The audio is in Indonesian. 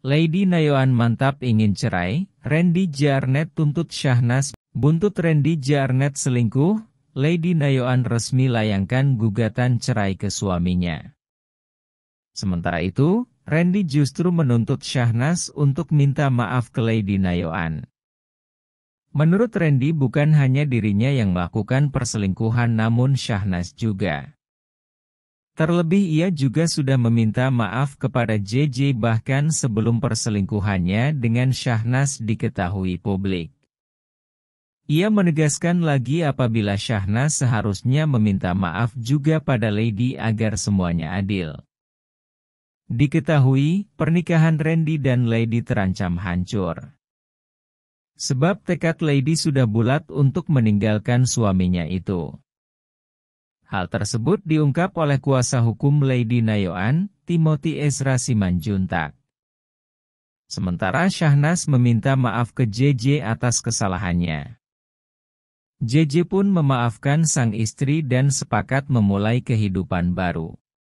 Lady Nayoan mantap ingin cerai, Randy Jarnet tuntut Syahnas, buntut Randy Jarnet selingkuh, Lady Nayoan resmi layangkan gugatan cerai ke suaminya. Sementara itu, Randy justru menuntut Syahnas untuk minta maaf ke Lady Nayoan. Menurut Randy bukan hanya dirinya yang melakukan perselingkuhan namun Syahnas juga. Terlebih ia juga sudah meminta maaf kepada JJ bahkan sebelum perselingkuhannya dengan Syahnas diketahui publik. Ia menegaskan lagi apabila Syahnas seharusnya meminta maaf juga pada Lady agar semuanya adil. Diketahui, pernikahan Randy dan Lady terancam hancur. Sebab tekad Lady sudah bulat untuk meninggalkan suaminya itu. Hal tersebut diungkap oleh kuasa hukum Lady Nayoan, Timothy Ezra Simanjuntak. Sementara Syahnas meminta maaf ke JJ atas kesalahannya. JJ pun memaafkan sang istri dan sepakat memulai kehidupan baru.